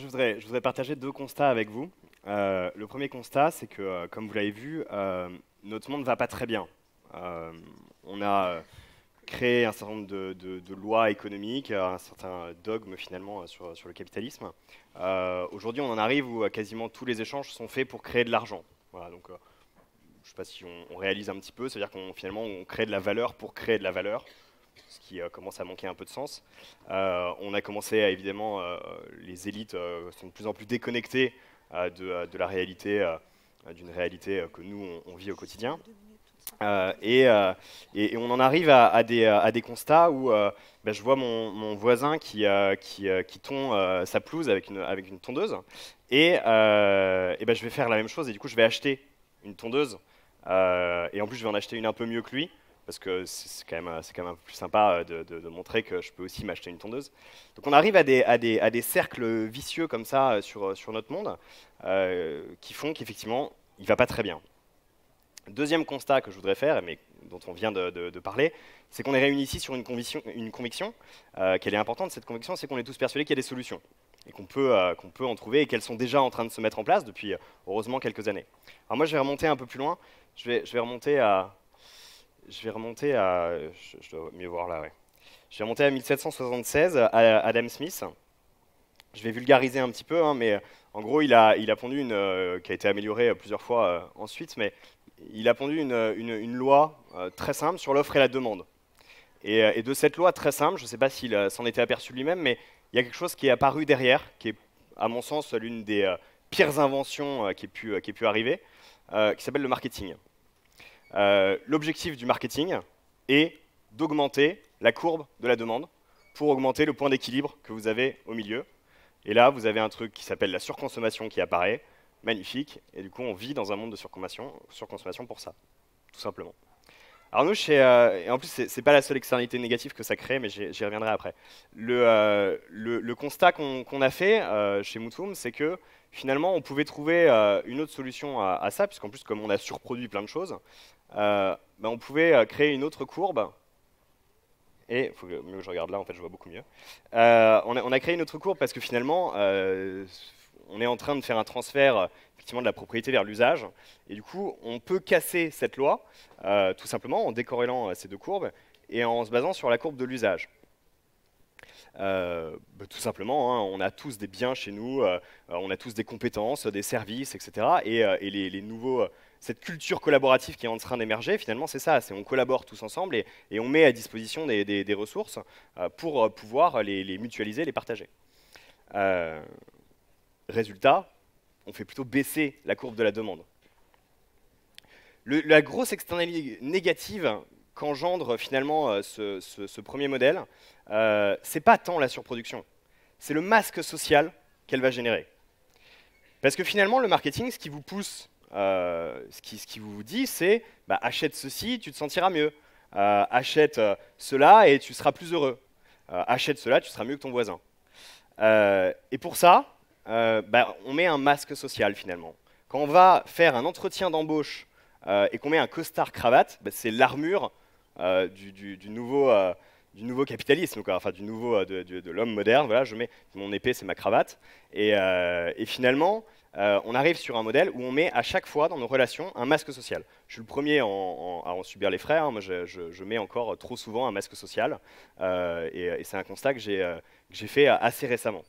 Je voudrais, partager deux constats avec vous. Euh, le premier constat, c'est que, euh, comme vous l'avez vu, euh, notre monde ne va pas très bien. on a créé un certain nombre de, lois économiques, un certain dogme finalement sur, le capitalisme. Aujourd'hui, on en arrive où quasiment tous les échanges sont faits pour créer de l'argent. donc, je ne sais pas si on, on, réalise un petit peu, c'est-à-dire qu'on finalement on crée de la valeur pour créer de la valeur ce qui euh, commence à manquer un peu de sens. Euh, on a commencé à, évidemment, euh, les élites sont de plus en plus déconnectées de, la réalité, d'une réalité que nous, on, vit au quotidien. et, on en arrive à, à, des, constats où ben, je vois mon, voisin qui, qui tond sa pelouse avec une, avec une tondeuse, et, et ben, je vais faire la même chose, et du coup je vais acheter une tondeuse, et en plus je vais en acheter une un peu mieux que lui, parce que c'est quand, même, euh, quand même un peu plus sympa euh, de, montrer que je peux aussi m'acheter une tondeuse. Donc on arrive à des, à des, cercles vicieux comme ça euh, sur, sur notre monde, qui font qu'effectivement, il ne va pas très bien. Deuxième constat que je voudrais faire, mais dont on vient de, parler, c'est qu'on est réunis ici sur une conviction, une conviction qu'elle est importante, cette conviction, c'est qu'on est tous persuadés qu'il y a des solutions et qu'on peut, peut en trouver et qu'elles sont déjà en train de se mettre en place depuis, heureusement, quelques années. Alors moi, je vais remonter un peu plus loin, je vais, je vais remonter à, je vais remonter à. voir Je à 1776, Adam Smith. Je vais vulgariser un petit peu, hein, mais en gros, il a, il a pondu une. Euh, qui a été améliorée plusieurs fois euh, ensuite, mais il a pondu une, loi euh, très simple sur l'offre et la demande. Et, de cette loi très simple, je ne sais pas s'il s'en était aperçu lui-même, mais il y a quelque chose qui est apparu derrière, qui est, à mon sens, l'une des pires inventions qui ait pu, qui pu arriver, qui s'appelle le marketing. Euh, l'objectif du marketing est d'augmenter la courbe de la demande pour augmenter le point d'équilibre que vous avez au milieu. Et là, vous avez un truc qui s'appelle la surconsommation qui apparaît, magnifique, et du coup, on vit dans un monde de surconsommation, surconsommation pour ça, tout simplement. Alors nous, chez, euh, et en plus, c'est pas la seule externalité négative que ça crée, mais j'y reviendrai après. Euh, le, le, constat qu'on a fait euh, chez Moutoum, c'est que finalement, on pouvait trouver une autre solution à, ça, puisqu'en plus, comme on a surproduit plein de choses, ben, on pouvait créer une autre courbe. Et il faut que, je regarde là, en fait, je vois beaucoup mieux. On on, a, créé une autre courbe parce que finalement, on est en train de faire un transfert euh, effectivement de la propriété vers l'usage. Et du coup, on peut casser cette loi euh, tout simplement en décorrélant euh, ces deux courbes et en se basant sur la courbe de l'usage. Bah, tout simplement, hein, on a tous des biens chez nous, on a tous des compétences, des services, etc. Et, les, nouveaux, cette culture collaborative qui est en train d'émerger, finalement, c'est ça. C'est on collabore tous ensemble et, on met à disposition des, ressources pour pouvoir les, mutualiser, les partager. Résultat, on fait plutôt baisser la courbe de la demande. la grosse externalité négative qu'engendre finalement euh, ce, premier modèle, euh, c'est pas tant la surproduction, c'est le masque social qu'elle va générer. Parce que finalement, le marketing, ce qui vous pousse, euh, ce, qui, vous dit, c'est bah, achète ceci, tu te sentiras mieux. achète cela et tu seras plus heureux. achète cela, tu seras mieux que ton voisin. et pour ça, euh, ben, on met un masque social finalement. Quand on va faire un entretien d'embauche euh, et qu'on met un costard cravate, ben, c'est l'armure euh, du, nouveau, du, nouveau, capitalisme, enfin du nouveau de, l'homme moderne. Voilà, je mets mon épée, c'est ma cravate. Et, finalement, on arrive sur un modèle où on met à chaque fois dans nos relations un masque social. Je suis le premier à en subir les frais. Hein. Moi, je, mets encore trop souvent un masque social, et, et c'est un constat que j'ai fait assez récemment.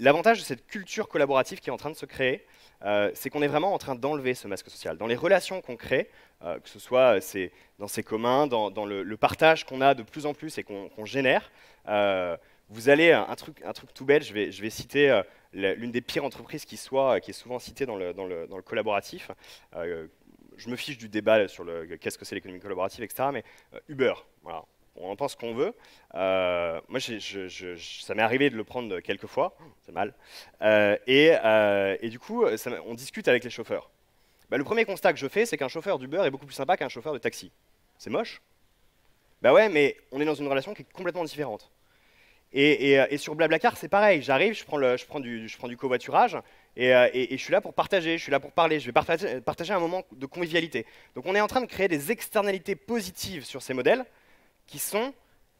L'avantage de cette culture collaborative qui est en train de se créer, euh, c'est qu'on est vraiment en train d'enlever ce masque social. Dans les relations qu'on crée, euh, que ce soit euh, dans ces communs, dans, le, partage qu'on a de plus en plus et qu'on génère, vous allez, un truc, un truc tout bête, je vais, je vais citer l'une des pires entreprises qui, soit, qui est souvent citée dans le, collaboratif. je me fiche du débat sur qu'est-ce que c'est l'économie collaborative, etc. Mais Uber, voilà, on en pense qu'on veut. Euh, moi, ça m'est arrivé de le prendre quelques fois, c'est mal. Euh, euh, et, du coup, on discute avec les chauffeurs. Bah, le premier constat que je fais, c'est qu'un chauffeur du beurre est beaucoup plus sympa qu'un chauffeur de taxi. C'est moche. Bah ouais, mais on est dans une relation qui est complètement différente. Et, sur Blablacar, c'est pareil. J'arrive, je, prends, du, covoiturage et, je suis là pour partager, je suis là pour parler, je vais partager un moment de convivialité. Donc on est en train de créer des externalités positives sur ces modèles qui sont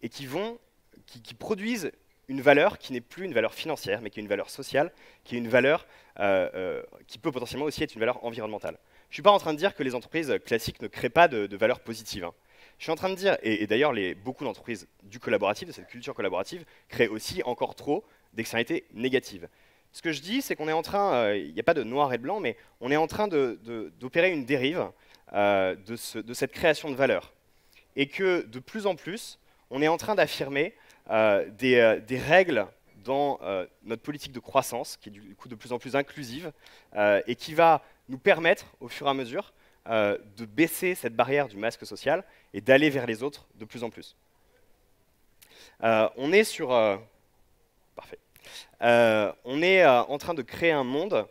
et qui vont, qui, produisent une valeur qui n'est plus une valeur financière, mais qui est une valeur sociale, qui est une valeur euh, euh, qui peut potentiellement aussi être une valeur environnementale. Je ne suis pas en train de dire que les entreprises classiques ne créent pas de, valeur positive. Hein. Je suis en train de dire, et, d'ailleurs beaucoup d'entreprises du collaboratif, de cette culture collaborative, créent aussi encore trop d'externalités négatives. Ce que je dis, c'est qu'on est en train, euh, il n'y a pas de noir et de blanc, mais on est en train d'opérer une dérive de cette création de valeur et que de plus en plus, on est en train d'affirmer euh, euh, des, règles dans euh, notre politique de croissance, qui est du coup de plus en plus inclusive, et qui va nous permettre, au fur et à mesure, de baisser cette barrière du masque social et d'aller vers les autres de plus en plus. on est sur... parfait. on est en train de créer un monde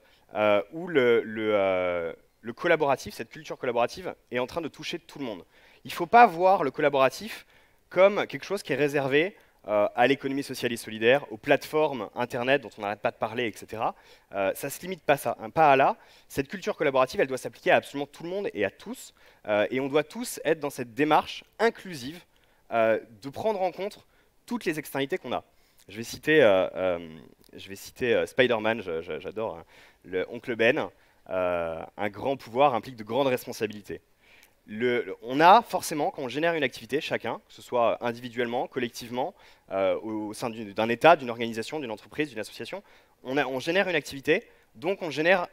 où le, collaboratif, cette culture collaborative, est en train de toucher tout le monde il ne faut pas voir le collaboratif comme quelque chose qui est réservé euh, à l'économie sociale et solidaire, aux plateformes Internet dont on n'arrête pas de parler, etc. Euh, ça ne se limite pas, ça, hein, pas à là. Cette culture collaborative, elle doit s'appliquer à absolument tout le monde et à tous. Euh, et on doit tous être dans cette démarche inclusive de prendre en compte toutes les externalités qu'on a. Je vais citer, Spiderman, Spider-Man, j'adore, hein. le Oncle Ben. un grand pouvoir implique de grandes responsabilités on a forcément, quand on génère une activité, chacun, que ce soit individuellement, collectivement, euh, au, sein d'un État, d'une organisation, d'une entreprise, d'une association, on, génère une activité, donc on, génère,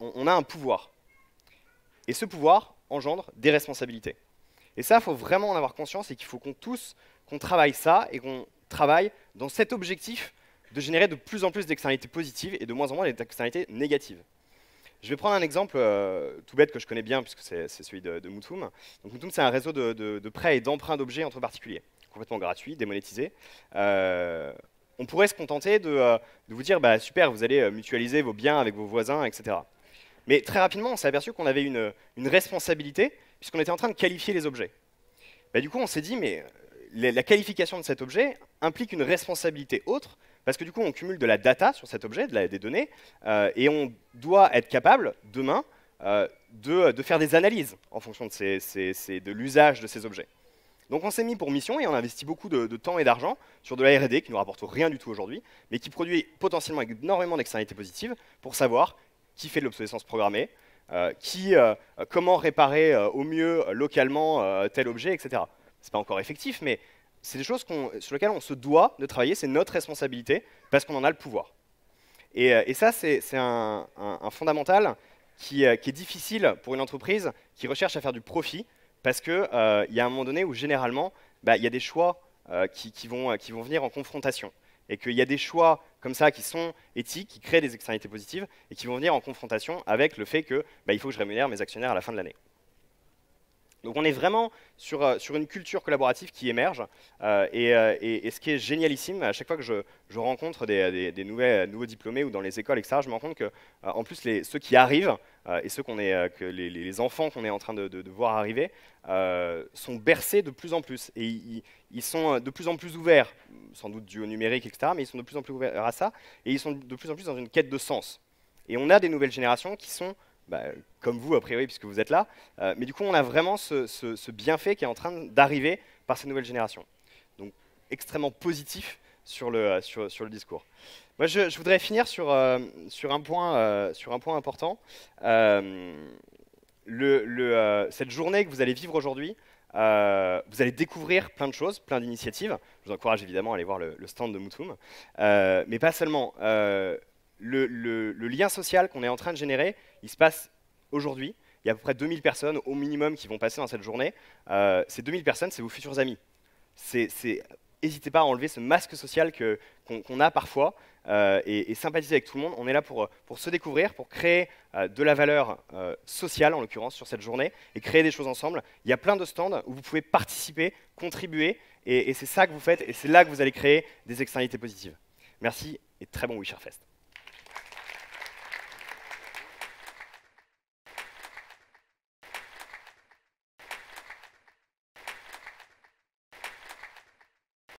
a un pouvoir. Et ce pouvoir engendre des responsabilités. Et ça, il faut vraiment en avoir conscience et qu'il faut qu'on tous, qu'on travaille ça et qu'on travaille dans cet objectif de générer de plus en plus d'externalités positives et de moins en moins d'externalités négatives. Je vais prendre un exemple euh, tout bête que je connais bien, puisque c'est celui de, de, Mutum. Donc, Mutum, c'est un réseau de, prêts et d'emprunts d'objets entre particuliers, complètement gratuit, démonétisé. Euh, on pourrait se contenter de, euh, vous dire bah, super, vous allez mutualiser vos biens avec vos voisins, etc. Mais très rapidement, on s'est aperçu qu'on avait une, responsabilité, puisqu'on était en train de qualifier les objets. Bah, du coup, on s'est dit mais la qualification de cet objet implique une responsabilité autre parce que du coup, on cumule de la data sur cet objet, de des données, euh, et on doit être capable, demain, euh, de, faire des analyses en fonction de, de l'usage de ces objets. Donc on s'est mis pour mission et on investit beaucoup de, temps et d'argent sur de la R&D qui ne nous rapporte rien du tout aujourd'hui, mais qui produit potentiellement énormément d'externalités positives pour savoir qui fait de l'obsolescence programmée, euh, qui, comment réparer au mieux localement tel objet, etc. Ce n'est pas encore effectif, mais c'est des choses sur lesquelles on se doit de travailler, c'est notre responsabilité, parce qu'on en a le pouvoir. Et, euh, ça, c'est un, fondamental euh, qui, est difficile pour une entreprise qui recherche à faire du profit, parce qu'il euh, y a un moment donné où généralement, bah, il y a des choix qui, vont, venir en confrontation. Et qu'il y a des choix comme ça qui sont éthiques, qui créent des externalités positives, et qui vont venir en confrontation avec le fait qu'il bah, faut que je rémunère mes actionnaires à la fin de l'année. Donc on est vraiment sur, euh, sur une culture collaborative qui émerge. Euh, euh, et, et, ce qui est génialissime, à chaque fois que je, rencontre des, des, nouveaux diplômés ou dans les écoles, etc., je me rends compte que, en plus, les, ceux qui arrivent, et ceux qu'on est, que les, les enfants qu'on est en train de, voir arriver, sont bercés de plus en plus. Et ils, ils, sont de plus en plus ouverts, sans doute du au numérique, etc., mais ils sont de plus en plus ouverts à ça. Et ils sont de plus en plus dans une quête de sens. Et on a des nouvelles générations qui sont bah, comme vous, a priori, puisque vous êtes là. Euh, mais du coup, on a vraiment ce, bienfait qui est en train d'arriver par ces nouvelles générations. Donc, extrêmement positif sur le, euh, sur, le discours. Moi, je, voudrais finir sur, euh, sur, un, point, sur un point important. Le, cette journée que vous allez vivre aujourd'hui, vous allez découvrir plein de choses, plein d'initiatives. Je vous encourage évidemment à aller voir le, stand de Moutoum. mais pas seulement le, lien social qu'on est en train de générer, il se passe aujourd'hui. Il y a à peu près 2000 personnes au minimum qui vont passer dans cette journée. Euh, ces 2000 personnes, c'est vos futurs amis. N'hésitez pas à enlever ce masque social qu'on a parfois euh, et, sympathiser avec tout le monde. On est là pour, pour se découvrir, pour créer euh, de la valeur sociale, en l'occurrence, sur cette journée, et créer des choses ensemble. Il y a plein de stands où vous pouvez participer, contribuer, et, et c'est ça que vous faites, et c'est là que vous allez créer des externalités positives. Merci et très bon Wisherfest.